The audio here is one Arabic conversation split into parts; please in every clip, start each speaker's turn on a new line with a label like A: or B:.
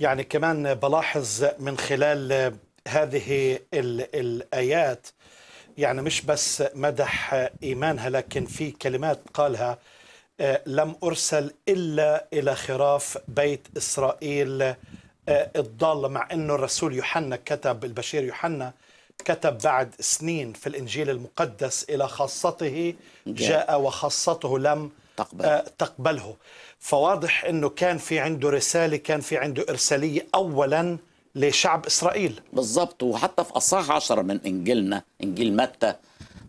A: يعني كمان بلاحظ من خلال هذه الآيات يعني مش بس مدح إيمانها لكن في كلمات قالها آه، لم أرسل إلا إلى خراف بيت إسرائيل آه، الضالة مع أنه الرسول يوحنا كتب البشير يوحنا كتب بعد سنين في الإنجيل المقدس إلى خاصته جاء وخاصته لم تقبل. آه، تقبله فواضح أنه كان في عنده رسالة كان في عنده
B: إرسالية أولا لشعب إسرائيل بالضبط وحتى في أصحاح عشر من إنجيلنا إنجيل متى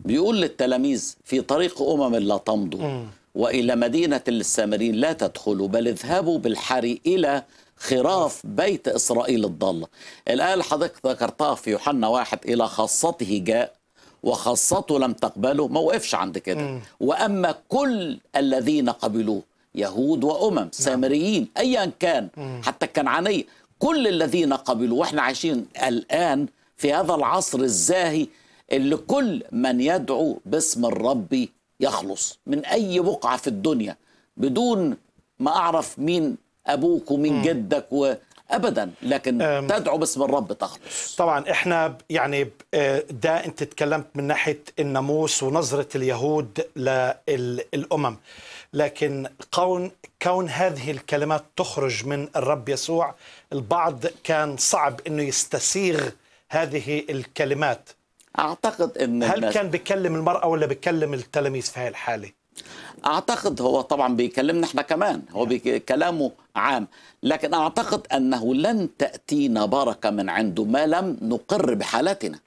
B: بيقول للتلاميذ في طريق أمم لا تمضوا م. وإلى مدينة للسامرين لا تدخلوا بل اذهبوا بالحري إلى خراف بيت إسرائيل الضالة الآية اللي حضرتك ذكرتها في يوحنا واحد إلى خاصته جاء وخاصته لم تقبله ما وقفش عند كده وأما كل الذين قبلوه يهود وأمم نعم. سامريين أيا كان حتى الكنعانية كل الذين قبلوه وإحنا عايشين الآن في هذا العصر الزاهي اللي كل من يدعو باسم الرب يخلص من أي بقعة في الدنيا بدون ما أعرف مين أبوك ومين جدك و ابدا لكن تدعو باسم الرب تخلص طبعا احنا يعني ده
A: آه، انت تكلمت من ناحيه الناموس ونظره اليهود للامم لكن كون كون هذه الكلمات تخرج من الرب يسوع البعض كان صعب انه يستسيغ هذه الكلمات
B: اعتقد ان هل كان بيكلم المراه ولا بيكلم التلاميذ في هذه الحاله اعتقد هو طبعا بيكلمنا احنا كمان هو كلامه عام لكن اعتقد انه لن تاتينا بركه من عنده ما لم نقر بحالتنا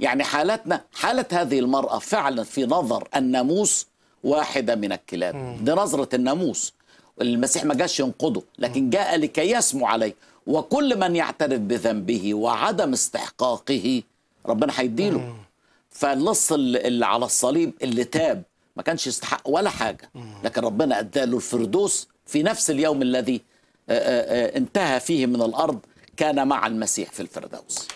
B: يعني حالتنا حاله هذه المراه فعلا في نظر الناموس واحده من الكلاب دي نظره الناموس المسيح ما جاش ينقضه لكن جاء لكي يسمو عليه وكل من يعترف بذنبه وعدم استحقاقه ربنا هيديله فاللص اللي على الصليب اللي تاب ما كانش يستحق ولا حاجة لكن ربنا أداله الفردوس في نفس اليوم الذي آه، آه، آه، انتهى فيه من الأرض كان مع المسيح في الفردوس